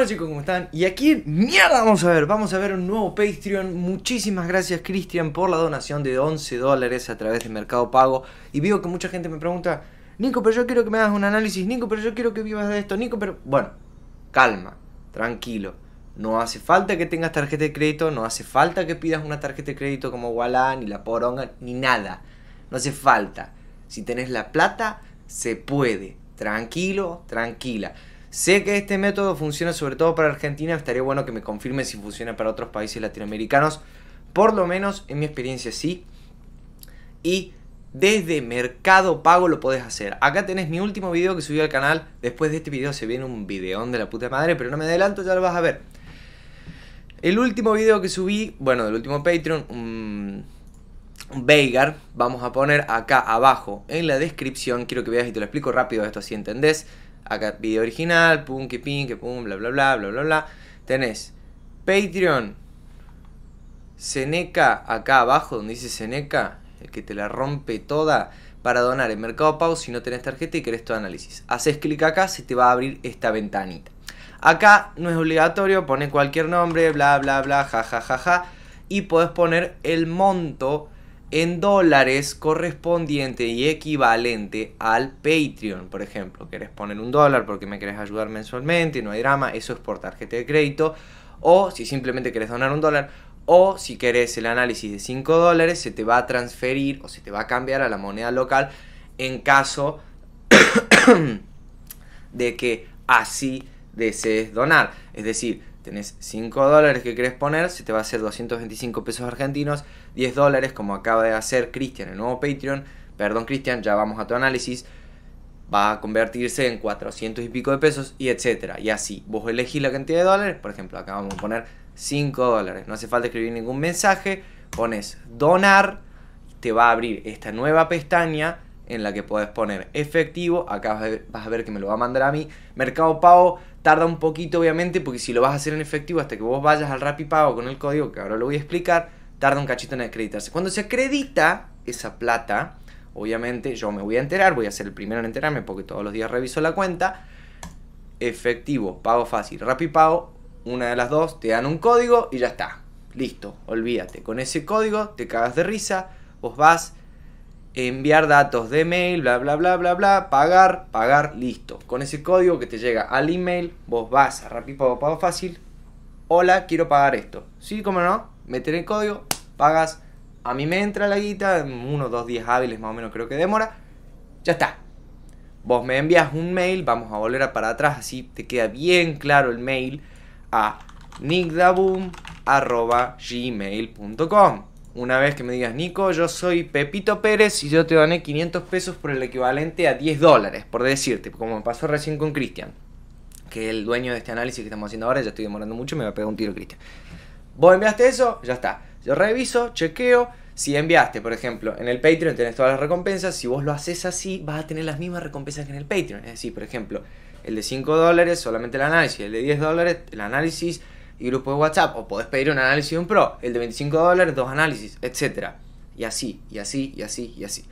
Hola chicos, ¿cómo están? Y aquí, mierda, vamos a ver, vamos a ver un nuevo Patreon. Muchísimas gracias Cristian por la donación de 11 dólares a través de Mercado Pago. Y veo que mucha gente me pregunta, Nico, pero yo quiero que me hagas un análisis, Nico, pero yo quiero que vivas de esto, Nico, pero... Bueno, calma, tranquilo. No hace falta que tengas tarjeta de crédito, no hace falta que pidas una tarjeta de crédito como Walla, ni la poronga, ni nada. No hace falta. Si tenés la plata, se puede. Tranquilo, tranquila. Sé que este método funciona sobre todo para Argentina, estaría bueno que me confirme si funciona para otros países latinoamericanos, por lo menos en mi experiencia sí. Y desde Mercado Pago lo podés hacer. Acá tenés mi último video que subí al canal. Después de este video se viene un videón de la puta madre, pero no me adelanto, ya lo vas a ver. El último video que subí, bueno, del último Patreon, un, Veigar, vamos a poner acá abajo en la descripción. Quiero que veas y te lo explico rápido esto así entendés acá video original, pum, que pin, que pum, bla, bla, bla, bla, bla, bla. Tenés Patreon, Seneca, acá abajo donde dice Seneca, el que te la rompe toda para donar en Mercado Pago si no tenés tarjeta y querés tu análisis. Haces clic acá, se te va a abrir esta ventanita. Acá no es obligatorio, pones cualquier nombre, bla, bla, bla, ja, ja, ja, ja. Y podés poner el monto en dólares correspondiente y equivalente al Patreon, por ejemplo. Querés poner un dólar porque me querés ayudar mensualmente, no hay drama, eso es por tarjeta de crédito. O si simplemente querés donar un dólar, o si querés el análisis de 5 dólares, se te va a transferir o se te va a cambiar a la moneda local en caso de que así desees donar. Es decir, tenés 5 dólares que querés poner, se te va a hacer 225 pesos argentinos. 10 dólares, como acaba de hacer Cristian, el nuevo Patreon. Perdón, Cristian, ya vamos a tu análisis. Va a convertirse en 400 y pico de pesos y etcétera. Y así, vos elegís la cantidad de dólares. Por ejemplo, acá vamos a poner 5 dólares. No hace falta escribir ningún mensaje. Pones donar. Te va a abrir esta nueva pestaña en la que podés poner efectivo. Acá vas a, ver, que me lo va a mandar a mí. Mercado Pago tarda un poquito, obviamente, porque si lo vas a hacer en efectivo, hasta que vos vayas al Rappi Pago con el código, que ahora lo voy a explicar, tarda un cachito en acreditarse. Cuando se acredita esa plata, obviamente yo me voy a enterar, voy a ser el primero en enterarme porque todos los días reviso la cuenta. Efectivo, pago fácil, pago una de las dos, te dan un código y ya está. Listo, olvídate. Con ese código te cagas de risa, vos vas, a enviar datos de mail, bla, bla, bla, bla, bla, pagar, pagar, listo. Con ese código que te llega al email, vos vas a rapipago, Pago Pago Fácil. Hola, quiero pagar esto. ¿Sí? ¿Cómo no? meter el código, pagas. A mí me entra la guita, en unos dos días hábiles más o menos creo que demora. Ya está. Vos me envías un mail, vamos a volver a para atrás, así te queda bien claro el mail a nickdaboom.gmail.com Una vez que me digas, Nico, yo soy Pepito Pérez y yo te doné 500 pesos por el equivalente a 10 dólares, por decirte, como me pasó recién con Cristian, que el dueño de este análisis que estamos haciendo ahora, ya estoy demorando mucho, me va a pegar un tiro Cristian. Vos enviaste eso, ya está. Yo reviso, chequeo. Si enviaste, por ejemplo, en el Patreon tenés todas las recompensas. Si vos lo haces así, vas a tener las mismas recompensas que en el Patreon. Es decir, por ejemplo, el de 5 dólares, solamente el análisis. El de 10 dólares, el análisis y grupo de WhatsApp. O podés pedir un análisis de un pro. El de 25 dólares, dos análisis, etc. Y así, y así, y así, y así.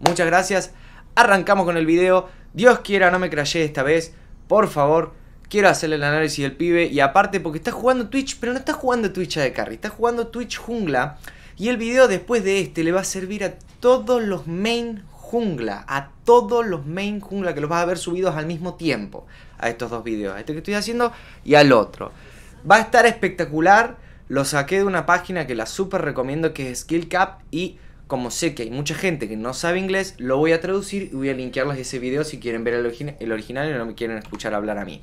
Muchas gracias. Arrancamos con el video. Dios quiera, no me crayé esta vez. Por favor, Quiero hacerle el análisis del pibe. Y aparte, porque está jugando Twitch, pero no está jugando Twitch de carry, está jugando Twitch jungla. Y el video después de este le va a servir a todos los main jungla, a todos los main jungla que los vas a ver subidos al mismo tiempo. A estos dos videos, a este que estoy haciendo y al otro. Va a estar espectacular. Lo saqué de una página que la super recomiendo que es Skillcap y como sé que hay mucha gente que no sabe inglés, lo voy a traducir y voy a linkearles ese video si quieren ver el, el original y no me quieren escuchar hablar a mí.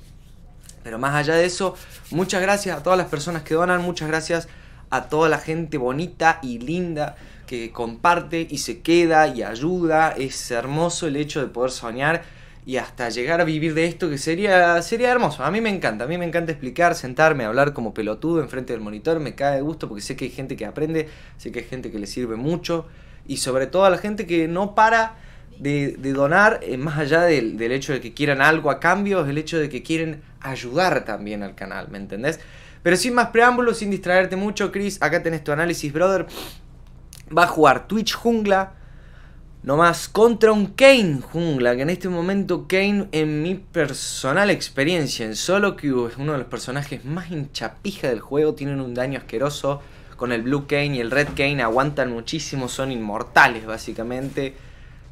Pero más allá de eso, muchas gracias a todas las personas que donan, muchas gracias a toda la gente bonita y linda que comparte y se queda y ayuda. Es hermoso el hecho de poder soñar y hasta llegar a vivir de esto que sería, sería hermoso. A mí me encanta, a mí me encanta explicar, sentarme, hablar como pelotudo enfrente del monitor. Me cae de gusto porque sé que hay gente que aprende, sé que hay gente que le sirve mucho y sobre todo a la gente que no para de, donar, eh, más allá del, hecho de que quieran algo a cambio, es el hecho de que quieren ayudar también al canal, ¿me entendés? Pero sin más preámbulos, sin distraerte mucho, Chris, acá tenés tu análisis, brother. Va a jugar Twitch Jungla, nomás contra un Kane Jungla, que en este momento Kane, en mi personal experiencia en Solo que es uno de los personajes más hinchapija del juego, tienen un daño asqueroso. Con el Blue Kane y el Red Kane aguantan muchísimo, son inmortales básicamente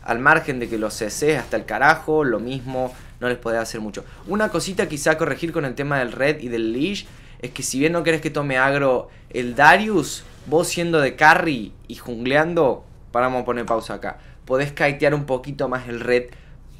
al margen de que los CC hasta el carajo, lo mismo, no les podés hacer mucho. Una cosita quizá corregir con el tema del Red y del Leash es que si bien no querés que tome agro el Darius, vos siendo de carry y jungleando, paramos a poner pausa acá, podés kitear un poquito más el Red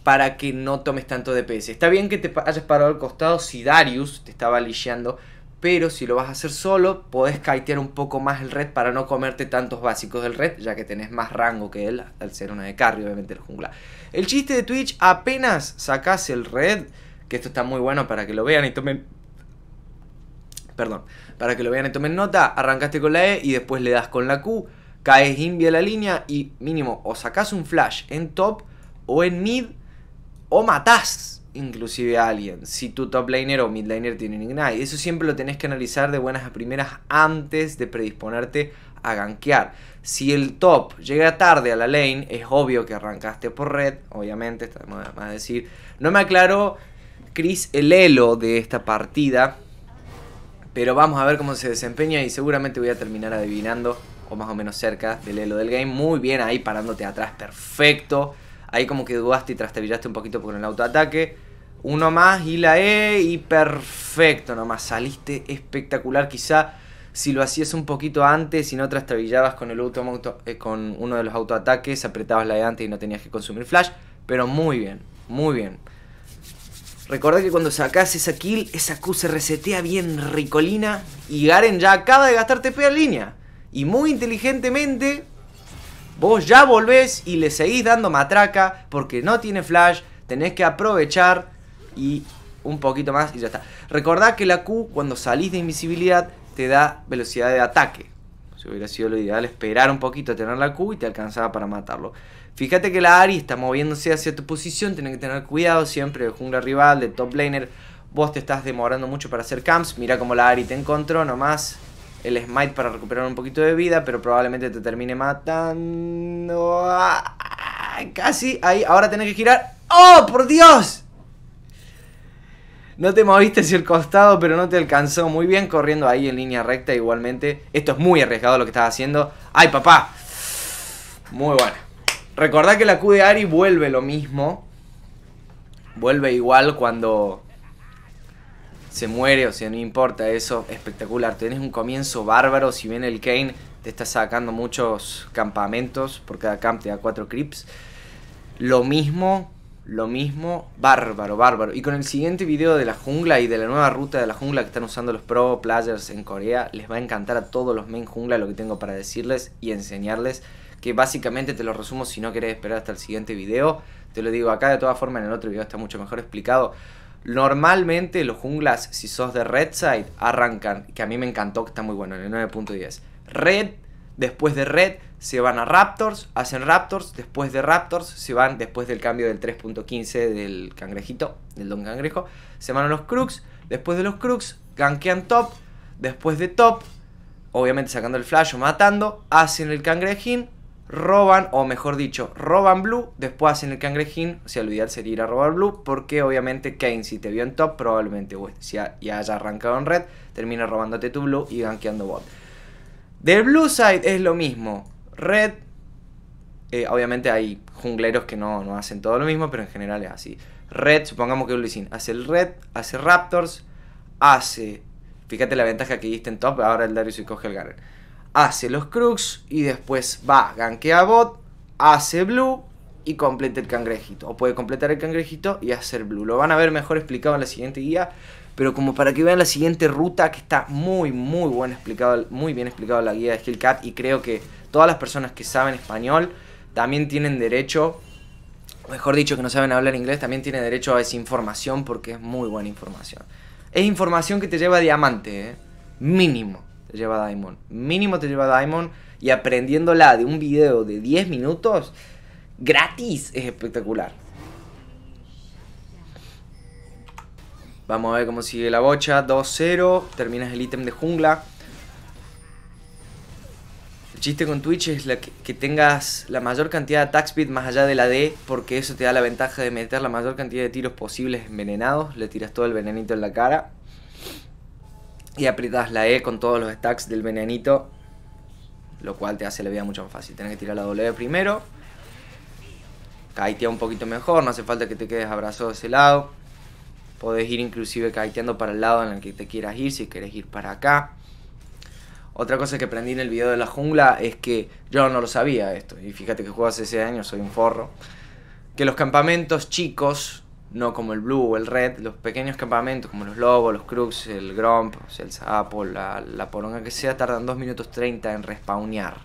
para que no tomes tanto de DPS. Está bien que te hayas parado al costado si Darius te estaba lisheando, pero si lo vas a hacer solo, podés kitear un poco más el red para no comerte tantos básicos del red, ya que tenés más rango que él al ser una de carry, obviamente el jungla. El chiste de Twitch, apenas sacas el red, que esto está muy bueno para que lo vean y tomen... Perdón, para que lo vean y tomen nota, arrancaste con la E y después le das con la Q, caes invia la línea y mínimo o sacas un flash en top o en mid o matás inclusive a alguien. Si tu top laner o mid laner tienen Ignite. Eso siempre lo tenés que analizar de buenas a primeras antes de predisponerte a gankear. Si el top llega tarde a la lane, es obvio que arrancaste por red, obviamente, está a decir. No me aclaró Chris el elo de esta partida, pero vamos a ver cómo se desempeña y seguramente voy a terminar adivinando, o más o menos cerca del elo del game. Muy bien ahí parándote atrás, perfecto. Ahí como que dudaste y trastabillaste un poquito por el autoataque. Uno más y la E y perfecto nomás. Saliste espectacular. Quizá si lo hacías un poquito antes y no trastabillabas con, el auto, auto eh, con uno de los autoataques, apretabas la E antes y no tenías que consumir flash. Pero muy bien, muy bien. Recordá que cuando sacás esa kill, esa Q se resetea bien ricolina y Garen ya acaba de gastarte TP en línea. Y muy inteligentemente, vos ya volvés y le seguís dando matraca porque no tiene flash, tenés que aprovechar y un poquito más y ya está. Recordad que la Q cuando salís de invisibilidad te da velocidad de ataque. Si hubiera sido lo ideal esperar un poquito a tener la Q y te alcanzaba para matarlo. Fíjate que la Ari está moviéndose hacia tu posición, tienes que tener cuidado siempre de jungla rival, de top laner. Vos te estás demorando mucho para hacer camps, mira cómo la Ari te encontró nomás. El smite para recuperar un poquito de vida, pero probablemente te termine matando. ¡Ah! Casi ahí, ahora tenés que girar. ¡Oh, por Dios! No te moviste hacia el costado, pero no te alcanzó. Muy bien, corriendo ahí en línea recta igualmente. Esto es muy arriesgado lo que estás haciendo. ¡Ay, papá! Muy bueno. Recordá que la Q de Ari vuelve lo mismo. Vuelve igual cuando se muere, o sea, no importa eso. Espectacular. Tenés un comienzo bárbaro. Si bien el Kane te está sacando muchos campamentos, Porque cada camp te da 4 creeps. Lo mismo lo mismo, bárbaro, bárbaro. Y con el siguiente video de la jungla y de la nueva ruta de la jungla que están usando los pro players en Corea, les va a encantar a todos los main jungla lo que tengo para decirles y enseñarles. Que básicamente te lo resumo si no querés esperar hasta el siguiente video. Te lo digo acá, de todas formas en el otro video está mucho mejor explicado. Normalmente los junglas, si sos de red side, arrancan, que a mí me encantó, que está muy bueno, en el 9.10. Red después de Red se van a Raptors, hacen Raptors, después de Raptors se van, después del cambio del 3.15 del cangrejito, del Don Cangrejo, se van a los Crux, después de los Crux gankean Top, después de Top, obviamente sacando el flash o matando, hacen el cangrejín, roban, o mejor dicho, roban Blue, después hacen el cangrejín, o sea, lo ideal sería ir a robar Blue, porque obviamente Kane, si te vio en top, probablemente si ya haya arrancado en red, termina robándote tu Blue y gankeando bot. Del Blue Side es lo mismo. Red, eh, obviamente hay jungleros que no, no hacen todo lo mismo, pero en general es así. Red, supongamos que Blue Sin hace el Red, hace Raptors, hace. Fíjate la ventaja que diste en top, ahora el Darius y coge el Garen. Hace los Crux y después va, gankea bot, hace Blue y completa el cangrejito. O puede completar el cangrejito y hacer Blue. Lo van a ver mejor explicado en la siguiente guía pero como para que vean la siguiente ruta que está muy, muy, buena explicado, muy bien explicado la guía de Hillcat, y creo que todas las personas que saben español también tienen derecho, mejor dicho que no saben hablar inglés, también tienen derecho a esa información porque es muy buena información. Es información que te lleva diamante, ¿eh? mínimo te lleva a Diamond, mínimo te lleva a Diamond y aprendiéndola de un video de 10 minutos gratis es espectacular. Vamos a ver cómo sigue la bocha. 2-0. Terminas el ítem de jungla. El chiste con Twitch es que, tengas la mayor cantidad de attack speed más allá de la D, porque eso te da la ventaja de meter la mayor cantidad de tiros posibles envenenados. Le tiras todo el venenito en la cara. Y aprietas la E con todos los stacks del venenito, lo cual te hace la vida mucho más fácil. Tienes que tirar la W primero. Kaitea un poquito mejor, no hace falta que te quedes abrazado de ese lado. Podés ir inclusive kiteando para el lado en el que te quieras ir, si querés ir para acá. Otra cosa que aprendí en el video de la jungla es que yo no lo sabía esto, y fíjate que juego hace 6 años, soy un forro, que los campamentos chicos, no como el blue o el red, los pequeños campamentos como los lobos, los crux, el gromp, el sapo, la, la poronga que sea, tardan 2 minutos 30 en respawnear.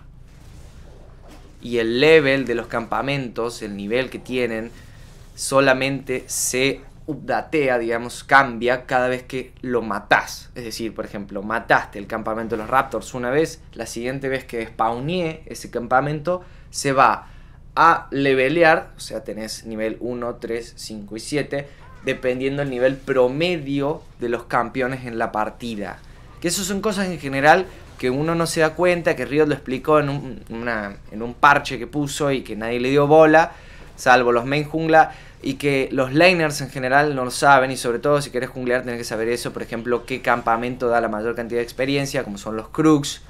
Y el level de los campamentos, el nivel que tienen, solamente se updatea, digamos, cambia cada vez que lo matás. Es decir, por ejemplo, mataste el campamento de los Raptors una vez, la siguiente vez que spawné ese campamento se va a levelear, o sea, tenés nivel 1, 3, 5 y 7, dependiendo del nivel promedio de los campeones en la partida. Que eso son cosas en general que uno no se da cuenta, que Riot lo explicó en en un parche que puso y que nadie le dio bola, salvo los main jungla y que los liners en general no lo saben y sobre todo si quieres junglear tienes que saber eso, por ejemplo, qué campamento da la mayor cantidad de experiencia, como son los crux,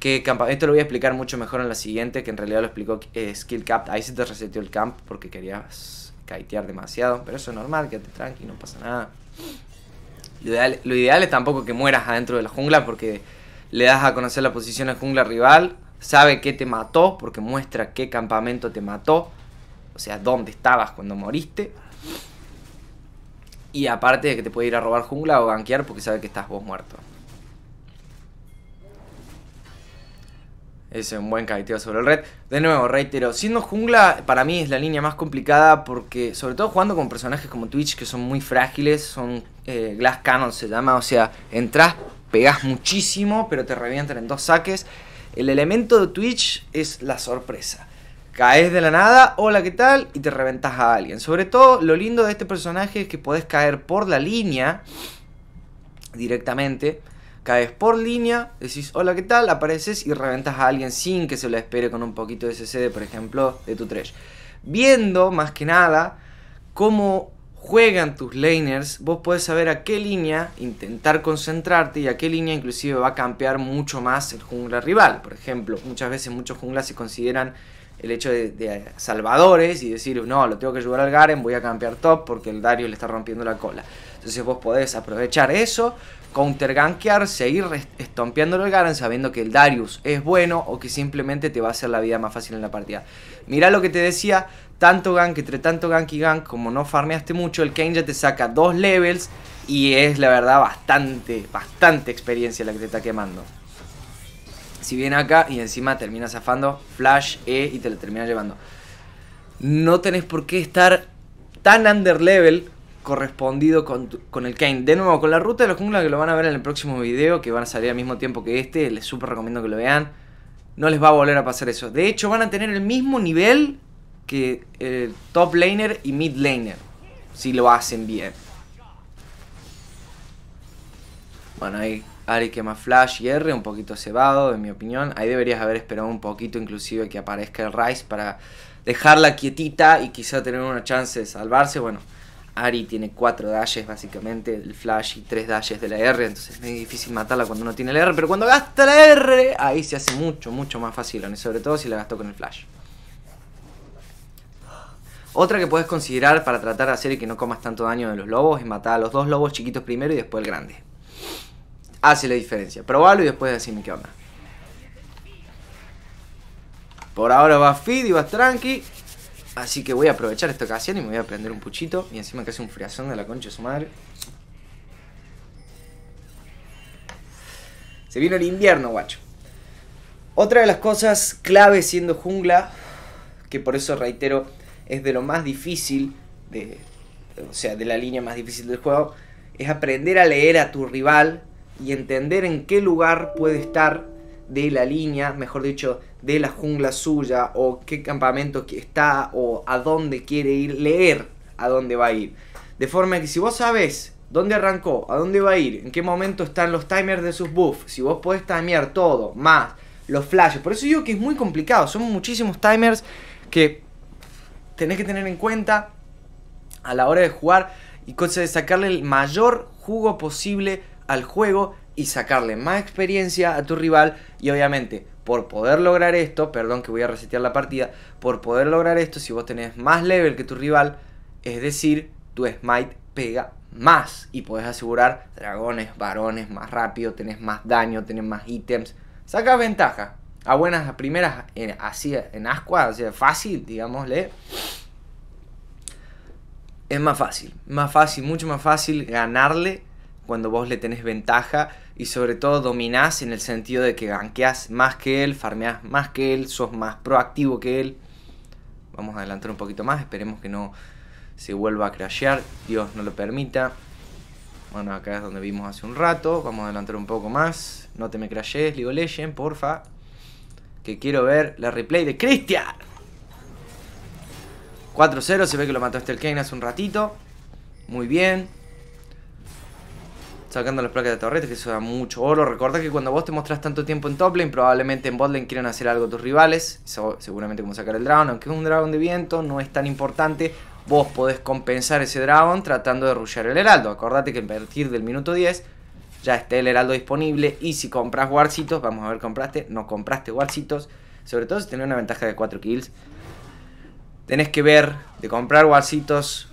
esto lo voy a explicar mucho mejor en la siguiente, que en realidad lo explicó eh, skill cap ahí se te reseteó el camp porque querías kitear demasiado, pero eso es normal, quédate tranqui, no pasa nada. Lo ideal, es tampoco que mueras adentro de la jungla porque le das a conocer la posición de jungla rival, sabe que te mató porque muestra qué campamento te mató o sea, dónde estabas cuando moriste. Y aparte de que te puede ir a robar jungla o ganquear porque sabe que estás vos muerto. Es un buen caeteo sobre el red. De nuevo, reitero, siendo jungla para mí es la línea más complicada porque sobre todo jugando con personajes como Twitch que son muy frágiles, son eh, glass cannon se llama, o sea, entras, pegás muchísimo pero te revientan en dos saques. El elemento de Twitch es la sorpresa caes de la nada, hola, ¿qué tal? Y te reventas a alguien. Sobre todo, lo lindo de este personaje es que podés caer por la línea directamente. Caes por línea, decís hola, ¿qué tal? Apareces y reventas a alguien sin que se lo espere con un poquito de CC, por ejemplo, de tu trash. Viendo más que nada cómo juegan tus laners, vos podés saber a qué línea intentar concentrarte y a qué línea inclusive va a campear mucho más el jungla rival. Por ejemplo, muchas veces muchos junglas se consideran el hecho de, salvadores y decir, no, lo tengo que ayudar al Garen, voy a campear top porque el Darius le está rompiendo la cola. Entonces vos podés aprovechar eso, countergankear, seguir estompeándolo al Garen sabiendo que el Darius es bueno o que simplemente te va a hacer la vida más fácil en la partida. Mirá lo que te decía, tanto gank, entre tanto gank y gank, como no farmeaste mucho, el Kane ya te saca dos levels y es la verdad bastante, bastante experiencia la que te está quemando. Si viene acá y encima termina zafando Flash E y te lo termina llevando. No tenés por qué estar tan under level correspondido con, el Kane. De nuevo, con la ruta de los jungla que lo van a ver en el próximo video, que van a salir al mismo tiempo que este, les súper recomiendo que lo vean. No les va a volver a pasar eso. De hecho, van a tener el mismo nivel que el eh, top laner y mid laner, si lo hacen bien. Bueno, ahí Ari quema Flash y R, un poquito cebado, en mi opinión. Ahí deberías haber esperado un poquito, inclusive, que aparezca el Rice para dejarla quietita y quizá tener una chance de salvarse. Bueno, Ari tiene cuatro dashes, básicamente, el Flash y tres dashes de la R, entonces es muy difícil matarla cuando no tiene la R, pero cuando gasta la R, ahí se hace mucho, mucho más fácil, sobre todo si la gastó con el Flash. Otra que puedes considerar para tratar de hacer que no comas tanto daño de los lobos es matar a los dos lobos chiquitos primero y después el grande hace la diferencia. Probalo y después decime qué onda. Por ahora va feed y vas tranqui. Así que voy a aprovechar esta ocasión y me voy a aprender un puchito. Y encima que hace un friazón de la concha de su madre. Se vino el invierno, guacho. Otra de las cosas clave siendo jungla, que por eso reitero, es de lo más difícil, de, o sea, de la línea más difícil del juego, es aprender a leer a tu rival y entender en qué lugar puede estar de la línea, mejor dicho, de la jungla suya o qué campamento que está o a dónde quiere ir, leer a dónde va a ir. De forma que si vos sabes dónde arrancó, a dónde va a ir, en qué momento están los timers de sus buffs, si vos podés timear todo, más los flashes, por eso digo que es muy complicado, son muchísimos timers que tenés que tener en cuenta a la hora de jugar y cosa de sacarle el mayor jugo posible al juego y sacarle más experiencia a tu rival y obviamente por poder lograr esto, perdón que voy a resetear la partida, por poder lograr esto si vos tenés más level que tu rival, es decir, tu smite pega más y podés asegurar dragones, varones más rápido, tenés más daño, tenés más ítems, sacas ventaja. A buenas a primeras, así en ascua, así fácil, digámosle es más fácil, más fácil, mucho más fácil ganarle cuando vos le tenés ventaja y sobre todo dominás en el sentido de que ganqueás más que él, farmeás más que él, sos más proactivo que él. Vamos a adelantar un poquito más, esperemos que no se vuelva a crashear, Dios no lo permita. Bueno, acá es donde vimos hace un rato, vamos a adelantar un poco más. No te me crashees, League of Legends, porfa. Que quiero ver la replay de Christian 4-0, se ve que lo mató este el Kane hace un ratito. Muy bien, sacando las placas de torretes, que eso da mucho oro. Recordá que cuando vos te mostrás tanto tiempo en top lane, probablemente en bot lane quieran hacer algo tus rivales. seguramente como sacar el dragón aunque es un dragón de viento, no es tan importante. Vos podés compensar ese dragón tratando de rushear el heraldo. Acordate que a partir del minuto 10 ya está el heraldo disponible. Y si compras warcitos, vamos a ver, compraste, no compraste warcitos. Sobre todo si tenés una ventaja de 4 kills. Tenés que ver de comprar warcitos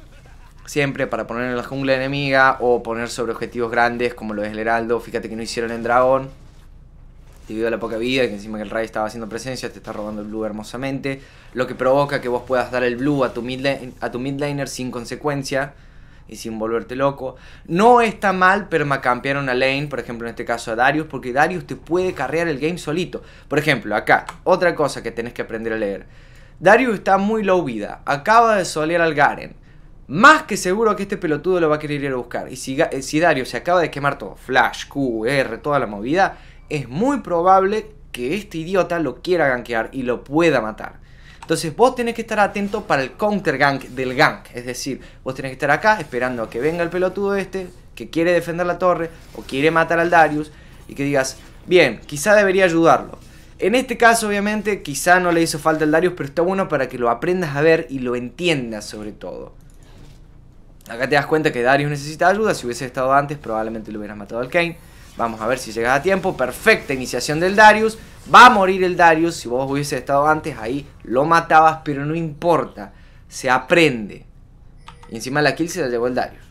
siempre para poner en la jungla enemiga o poner sobre objetivos grandes como lo es el heraldo. Fíjate que no hicieron en dragón debido a la poca vida, que encima que el Ray estaba haciendo presencia, te está robando el blue hermosamente, lo que provoca que vos puedas dar el blue a tu, mid a tu midliner sin consecuencia y sin volverte loco. No está mal permacampear una lane, por ejemplo en este caso a Darius, porque Darius te puede carrear el game solito. Por ejemplo, acá, otra cosa que tenés que aprender a leer. Darius está muy low vida, acaba de solear al Garen. Más que seguro que este pelotudo lo va a querer ir a buscar. Y si, eh, si se acaba de quemar todo, Flash, Q, R, toda la movida, es muy probable que este idiota lo quiera gankear y lo pueda matar. Entonces vos tenés que estar atento para el counter gank del gank. Es decir, vos tenés que estar acá esperando a que venga el pelotudo este que quiere defender la torre o quiere matar al Darius y que digas, bien, quizá debería ayudarlo. En este caso, obviamente, quizá no le hizo falta al Darius, pero está bueno para que lo aprendas a ver y lo entiendas sobre todo. Acá te das cuenta que Darius necesita ayuda. Si hubiese estado antes, probablemente lo hubieras matado al Kane. Vamos a ver si llegas a tiempo. Perfecta iniciación del Darius. Va a morir el Darius. Si vos hubiese estado antes, ahí lo matabas, pero no importa. Se aprende. Y encima la kill se la llevó el Darius.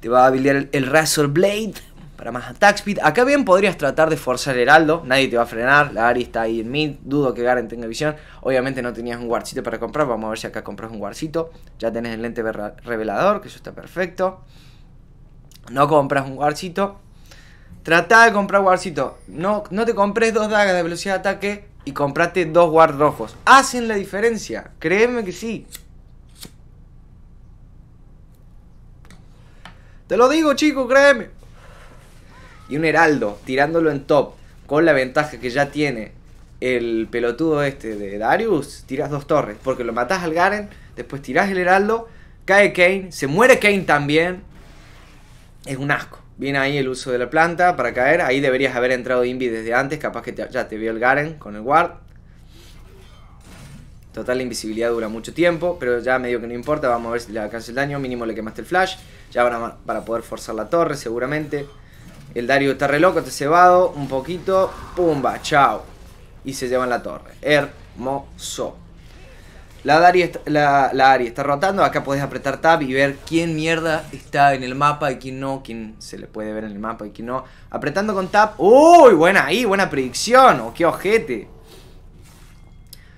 Te va a habilitar el, el Razor Blade para más attack speed. Acá bien podrías tratar de forzar el heraldo, nadie te va a frenar, la Ari está ahí en mid, dudo que Garen tenga visión. Obviamente no tenías un guardcito para comprar, vamos a ver si acá compras un guardcito. Ya tenés el lente revelador, que eso está perfecto. No compras un guardcito. Trata de comprar guardcito. No, no te compres dos dagas de velocidad de ataque y comprate dos guard rojos. Hacen la diferencia, créeme que sí. Te lo digo, chico, créeme y un heraldo tirándolo en top con la ventaja que ya tiene el pelotudo este de Darius, tiras dos torres. Porque lo matas al Garen, después tirás el heraldo, cae Kane, se muere Kane también. Es un asco. Viene ahí el uso de la planta para caer. Ahí deberías haber entrado Invi desde antes. Capaz que ya te vio el Garen con el ward. Total, la invisibilidad dura mucho tiempo, pero ya medio que no importa. Vamos a ver si le alcanza el daño. Mínimo le quemaste el flash. Ya van a, para poder forzar la torre seguramente. El Dario está re loco, está cebado. Un poquito. Pumba, chao. Y se llevan la torre. Hermoso. La, Dario, la, la está rotando. Acá podés apretar tab y ver quién mierda está en el mapa y quién no. Quién se le puede ver en el mapa y quién no. Apretando con tab. ¡Uy! Buena ahí, buena predicción. ¡O oh, qué ojete!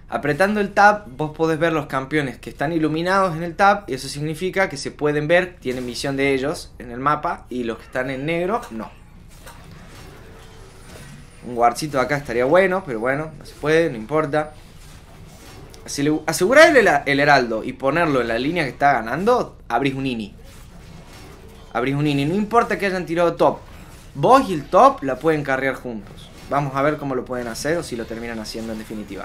Apretando el tab, vos podés ver los campeones que están iluminados en el tab. Y eso significa que se pueden ver, tienen visión de ellos en el mapa. Y los que están en negro, no. Un guardcito acá estaría bueno, pero bueno, no se puede, no importa. asegurar el, heraldo y ponerlo en la línea que está ganando, abrís un INI. Abrís un INI, no importa que hayan tirado top. Vos y el top la pueden carrear juntos. Vamos a ver cómo lo pueden hacer o si lo terminan haciendo en definitiva.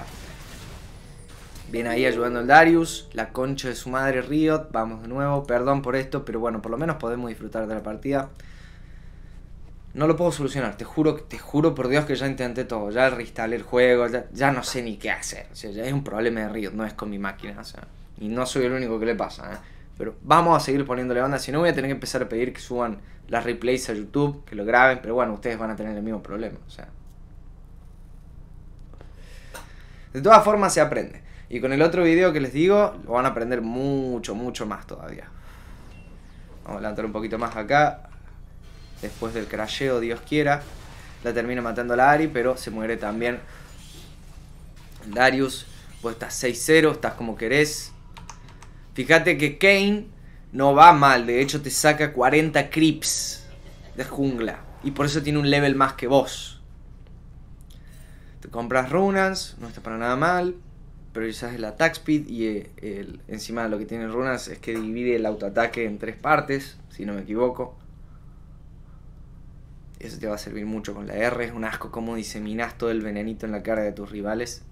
Viene ahí ayudando el Darius, la concha de su madre Riot, vamos de nuevo, perdón por esto, pero bueno, por lo menos podemos disfrutar de la partida no lo puedo solucionar. Te juro, te juro por Dios que ya intenté todo. Ya reinstalé el juego, ya, no sé ni qué hacer. O sea, ya es un problema de río, no es con mi máquina. O sea, y no soy el único que le pasa. ¿eh? Pero vamos a seguir poniéndole banda, Si no, voy a tener que empezar a pedir que suban las replays a YouTube, que lo graben. Pero bueno, ustedes van a tener el mismo problema. O sea. De todas formas, se aprende. Y con el otro video que les digo, lo van a aprender mucho, mucho más todavía. Vamos a levantar un poquito más acá después del crasheo, Dios quiera. La termina matando a la Ari, pero se muere también Darius. Vos estás 6-0, estás como querés. Fíjate que Kane no va mal, de hecho te saca 40 creeps de jungla. Y por eso tiene un level más que vos. Te compras runas, no está para nada mal. Pero quizás el attack speed y el, de encima lo que tiene runas es que divide el autoataque en tres partes, si no me equivoco. Eso te va a servir mucho con la R. Es un asco cómo diseminas todo el venenito en la cara de tus rivales.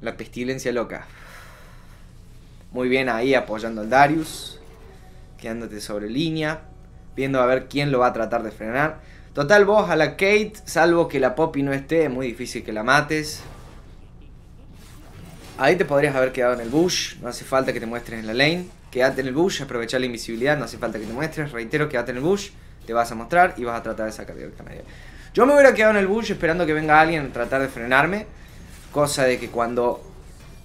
La pestilencia loca. Muy bien ahí apoyando al Darius. Quedándote sobre línea. Viendo a ver quién lo va a tratar de frenar. Total, vos a la Kate, salvo que la Poppy no esté, es muy difícil que la mates. Ahí te podrías haber quedado en el bush, no hace falta que te muestres en la lane quédate en el Bush, aprovechar la invisibilidad, no hace falta que te muestres, reitero que en el Bush, te vas a mostrar y vas a tratar de sacar el Yo me hubiera quedado en el Bush esperando que venga alguien a tratar de frenarme, cosa de que cuando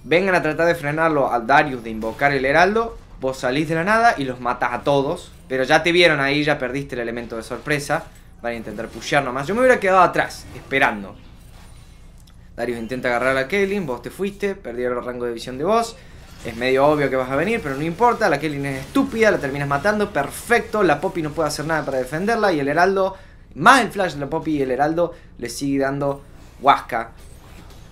vengan a tratar de frenarlo al Darius de invocar el heraldo, vos salís de la nada y los matas a todos, pero ya te vieron ahí, ya perdiste el elemento de sorpresa, van a intentar pushear nomás. Yo me hubiera quedado atrás, esperando. Darius intenta agarrar a Kaelin, vos te fuiste, perdieron el rango de visión de vos. Es medio obvio que vas a venir, pero no importa. La Kelly es estúpida, la terminas matando, perfecto. La Poppy no puede hacer nada para defenderla. Y el Heraldo, más el flash de la Poppy y el Heraldo, le sigue dando huasca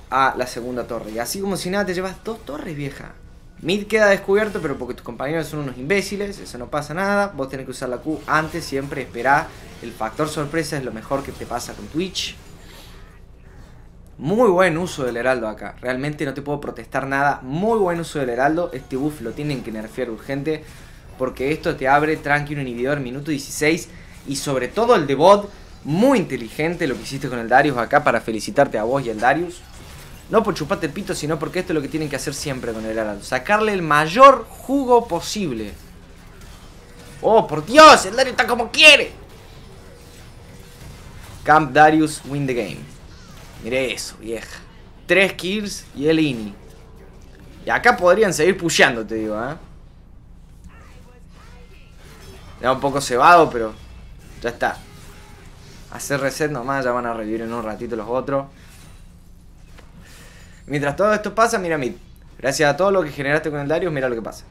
a la segunda torre. Y así como si nada, te llevas dos torres, vieja. Mid queda descubierto, pero porque tus compañeros son unos imbéciles, eso no pasa nada. Vos tenés que usar la Q antes, siempre esperá. El factor sorpresa es lo mejor que te pasa con Twitch. Muy buen uso del heraldo acá. Realmente no te puedo protestar nada. Muy buen uso del heraldo. Este buff lo tienen que nerfear urgente. Porque esto te abre tranquilo un inhibidor minuto 16. Y sobre todo el de bot. Muy inteligente lo que hiciste con el Darius acá para felicitarte a vos y al Darius. No por chuparte el pito, sino porque esto es lo que tienen que hacer siempre con el heraldo. Sacarle el mayor jugo posible. ¡Oh, por Dios! El Darius está como quiere. Camp Darius win the game. Mire eso, vieja. Tres kills y el INI. Y acá podrían seguir pusheando, te digo, ¿eh? Era un poco cebado, pero ya está. Hacer reset nomás, ya van a revivir en un ratito los otros. Mientras todo esto pasa, mira mid. Gracias a todo lo que generaste con el Darius, mira lo que pasa.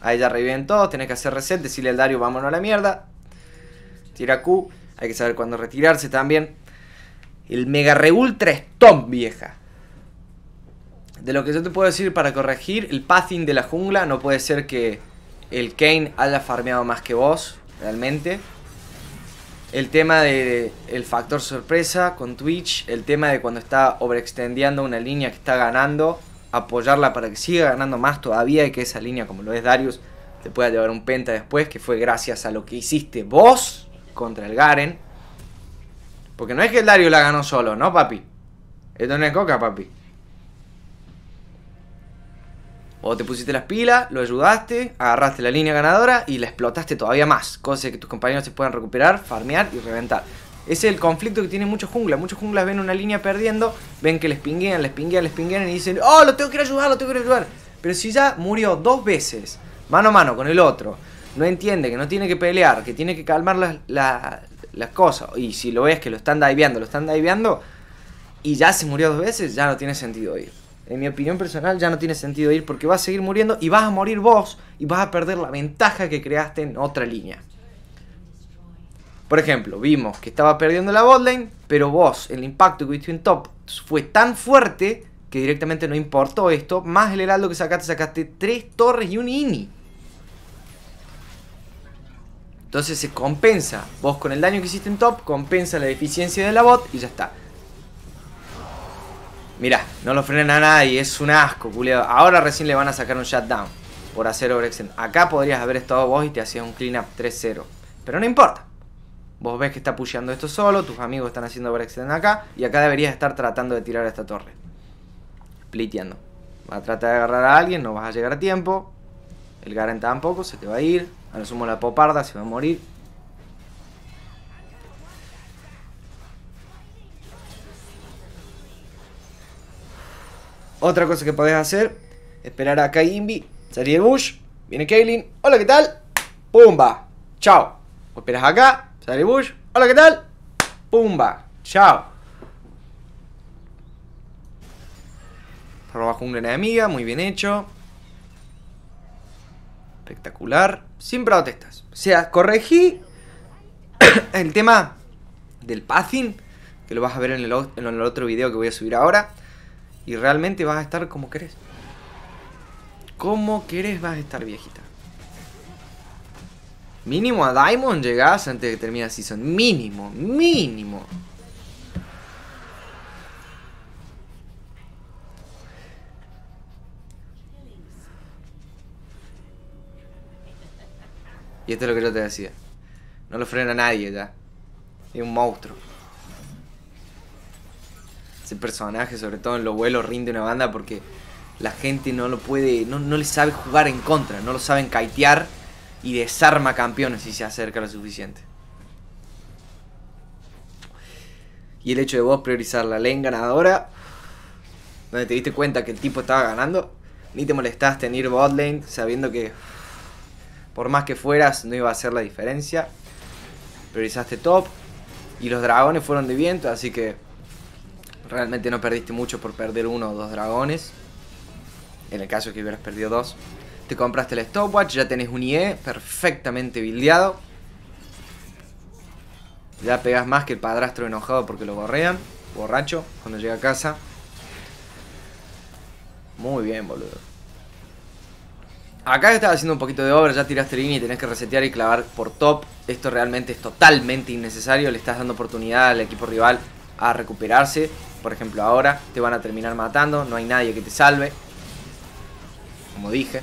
Ahí ya reviven todos, tenés que hacer reset, decirle al Darius vámonos a la mierda. Tira Q, hay que saber cuándo retirarse también. El mega ultra stomp, vieja. De lo que yo te puedo decir para corregir, el pathing de la jungla no puede ser que el Kane haya farmeado más que vos, realmente. El tema del el factor sorpresa con Twitch, el tema de cuando está overextendiendo una línea que está ganando, apoyarla para que siga ganando más todavía y que esa línea, como lo es Darius, te pueda llevar un penta después, que fue gracias a lo que hiciste vos contra el Garen porque no es que Dario la ganó solo, ¿no, papi? Esto no es coca, papi. O te pusiste las pilas, lo ayudaste, agarraste la línea ganadora y la explotaste todavía más. Cosa que tus compañeros se puedan recuperar, farmear y reventar. Ese es el conflicto que tiene muchos junglas. Muchos junglas ven una línea perdiendo, ven que les pinguean, les pinguean, les pinguean y dicen, oh, lo tengo que ir a ayudar, lo tengo que ir a ayudar. Pero si ya murió dos veces, mano a mano con el otro, no entiende que no tiene que pelear, que tiene que calmar la, las cosas. Y si lo ves que lo están diveando, lo están diveando, y ya se murió dos veces, ya no tiene sentido ir. En mi opinión personal, ya no tiene sentido ir porque vas a seguir muriendo y vas a morir vos y vas a perder la ventaja que creaste en otra línea. Por ejemplo, vimos que estaba perdiendo la botlane, pero vos, el impacto que viste en top fue tan fuerte que directamente no importó esto, más el heraldo que sacaste, sacaste tres torres y un ini. Entonces se compensa. Vos con el daño que hiciste en top, compensa la deficiencia de la bot y ya está. Mirá, no lo frenan a nadie, es un asco, culiado. Ahora recién le van a sacar un shutdown por hacer overextend. Acá podrías haber estado vos y te hacías un cleanup 3-0. Pero no importa. Vos ves que está pusheando esto solo, tus amigos están haciendo overextend acá. Y acá deberías estar tratando de tirar a esta torre. Spliteando. Va a tratar de agarrar a alguien, no vas a llegar a tiempo. El Garen tampoco, se te va a ir. Ahora sumo la poparda, se va a morir. Otra cosa que podés hacer, esperar a Kaimbi, Invi, salir el bush, viene Kaylin, hola, ¿qué tal? Pumba, chao. O esperas acá, sale bush, hola, ¿qué tal? Pumba, chao. Roba jungla enemiga, muy bien hecho. Espectacular sin protestas. O sea, corregí el tema del passing, que lo vas a ver en el, otro video que voy a subir ahora. Y realmente vas a estar como querés. Como querés vas a estar viejita. Mínimo a Diamond llegás antes de que termine la season. Mínimo, mínimo. Y esto es lo que yo te decía. No lo frena nadie ya. Es un monstruo. Ese personaje, sobre todo en los vuelos, rinde una banda porque la gente no lo puede, no, le sabe jugar en contra, no lo saben caitear y desarma campeones si se acerca lo suficiente. Y el hecho de vos priorizar la lane ganadora, donde te diste cuenta que el tipo estaba ganando, ni te molestaste en ir bot sabiendo que por más que fueras, no iba a hacer la diferencia. Priorizaste top. Y los dragones fueron de viento, así que realmente no perdiste mucho por perder uno o dos dragones. En el caso que hubieras perdido dos. Te compraste el stopwatch, ya tenés un IE perfectamente bildeado. Ya pegas más que el padrastro enojado porque lo borrean. Borracho, cuando llega a casa. Muy bien, boludo. Acá estás haciendo un poquito de obra, ya tiraste línea y tenés que resetear y clavar por top. Esto realmente es totalmente innecesario. Le estás dando oportunidad al equipo rival a recuperarse. Por ejemplo, ahora te van a terminar matando. No hay nadie que te salve. Como dije.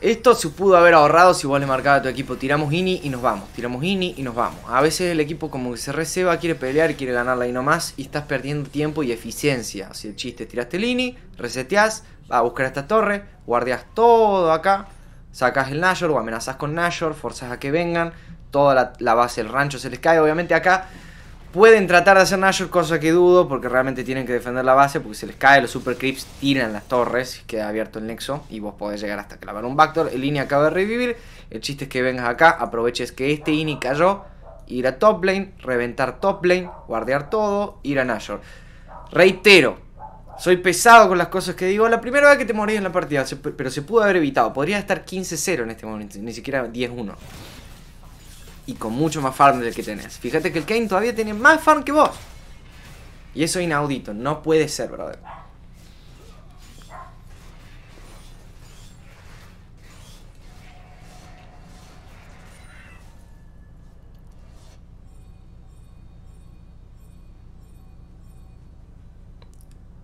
Esto se pudo haber ahorrado si vos le marcabas a tu equipo, tiramos INI y nos vamos, tiramos INI y nos vamos. A veces el equipo como que se receba, quiere pelear, quiere ganarla y más, y estás perdiendo tiempo y eficiencia. Si el chiste, tiraste el INI, reseteás, vas a buscar esta torre, guardias todo acá, sacas el Nashor o amenazas con Nashor, forzas a que vengan, toda la, base, del rancho se les cae, obviamente acá Pueden tratar de hacer Nashor, cosa que dudo, porque realmente tienen que defender la base, porque se les cae, los Super Creeps tiran las torres, queda abierto el nexo, y vos podés llegar hasta clavar un Backdoor. El INI acaba de revivir, el chiste es que vengas acá, aproveches que este INI cayó, ir a top lane, reventar top lane, guardear todo, ir a Nashor. Reitero, soy pesado con las cosas que digo. La primera vez que te morís en la partida, pero se pudo haber evitado. Podría estar 15-0 en este momento, ni siquiera 10-1 y con mucho más farm del que tenés. Fíjate que el Kane todavía tiene más farm que vos. Y eso es inaudito, no puede ser, brother.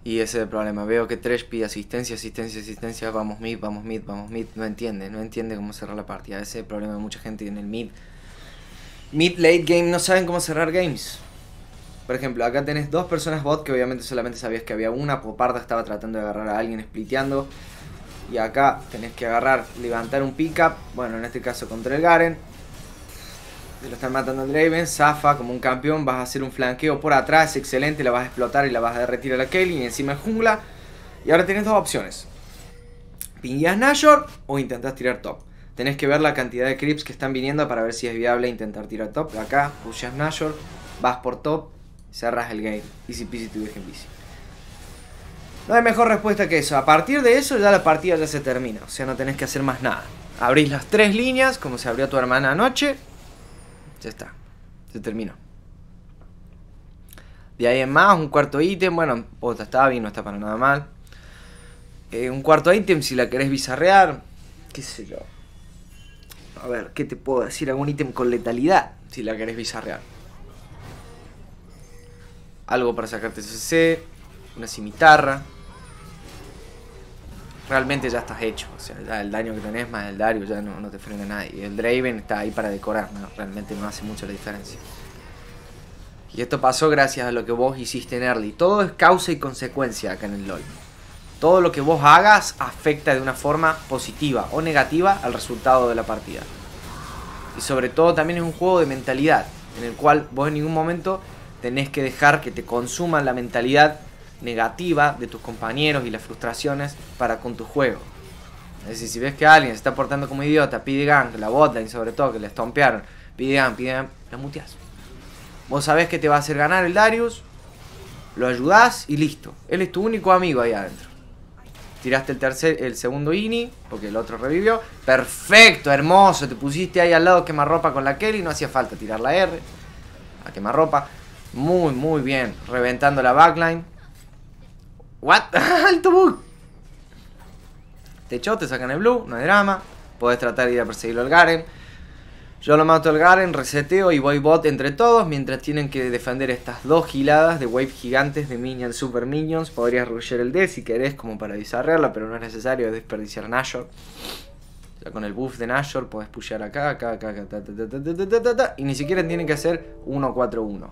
Y ese es el problema. Veo que tres pide asistencia, asistencia, asistencia. Vamos mid, vamos mid, vamos mid. No entiende, no entiende cómo cerrar la partida. Ese es el problema de mucha gente en el mid. Mid-late game no saben cómo cerrar games. Por ejemplo, acá tenés dos personas bot que obviamente solamente sabías que había una. Poparda estaba tratando de agarrar a alguien spliteando. Y acá tenés que agarrar, levantar un up. Bueno, en este caso contra el Garen. Se lo están matando a Draven. Zafa como un campeón. Vas a hacer un flanqueo por atrás. Excelente. La vas a explotar y la vas a derretir a la kelly Y encima en jungla. Y ahora tenés dos opciones. Pingueas Nashor o intentas tirar top. Tenés que ver la cantidad de creeps que están viniendo para ver si es viable intentar tirar top. Acá, pusheas Nashor, vas por top, cerras el game. Easy peasy tu virgen bici. No hay mejor respuesta que eso. A partir de eso ya la partida ya se termina. O sea, no tenés que hacer más nada. Abrís las tres líneas, como se abrió tu hermana anoche. Ya está. Se terminó. De ahí en más, un cuarto ítem. Bueno, puta está bien, no está para nada mal. Eh, un cuarto ítem si la querés bizarrear. Qué sé yo. A ver, ¿qué te puedo decir? Algún ítem con letalidad, si la querés bizarrear. Algo para sacarte CC, una cimitarra. Realmente ya estás hecho, o sea, ya el daño que tenés más el Dario ya no, no te frena nadie. Y el Draven está ahí para decorar, realmente no hace mucho la diferencia. Y esto pasó gracias a lo que vos hiciste en Early. Todo es causa y consecuencia acá en el LoL. Todo lo que vos hagas afecta de una forma positiva o negativa al resultado de la partida. Y sobre todo también es un juego de mentalidad, en el cual vos en ningún momento tenés que dejar que te consuman la mentalidad negativa de tus compañeros y las frustraciones para con tu juego. Es decir, si ves que alguien se está portando como idiota, pide gang, la y sobre todo, que le estompearon, pide gank, pide gang, la muteas. Vos sabés que te va a hacer ganar el Darius, lo ayudás y listo. Él es tu único amigo ahí adentro. Tiraste el tercer, el segundo ini, porque el otro revivió. Perfecto, hermoso. Te pusiste ahí al lado quemarropa con la Kelly. No hacía falta tirar la R. A quemarropa. Muy, muy bien. Reventando la backline. What? ¡Alto bug! Te echó, te sacan el blue, no hay drama. Podés tratar de ir a perseguirlo al Garen. Yo lo mato al Garen, reseteo y voy bot entre todos mientras tienen que defender estas dos giladas de wave gigantes de minions, super minions. Podrías rusher el D si querés como para desarrollarla, pero no es necesario desperdiciar Nashor. Ya con el buff de Nashor podés pushear acá, acá, acá, y ni siquiera tienen que hacer 1-4-1.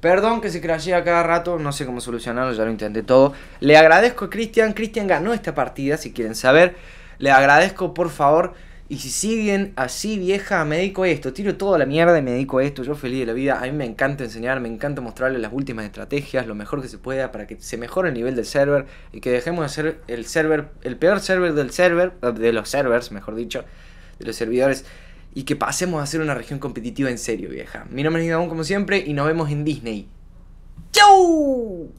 Perdón que se crashea cada rato, no sé cómo solucionarlo, ya lo intenté todo. Le agradezco a Cristian, Cristian ganó esta partida, si quieren saber. Le agradezco, por favor y si siguen así, vieja, me dedico a esto, tiro toda la mierda y me dedico a esto, yo feliz de la vida, a mí me encanta enseñar, me encanta mostrarles las últimas estrategias, lo mejor que se pueda para que se mejore el nivel del server y que dejemos de ser el server, el peor server del server, de los servers, mejor dicho, de los servidores, y que pasemos a ser una región competitiva en serio, vieja. Mi nombre es Gabón como siempre y nos vemos en Disney. ¡Chau!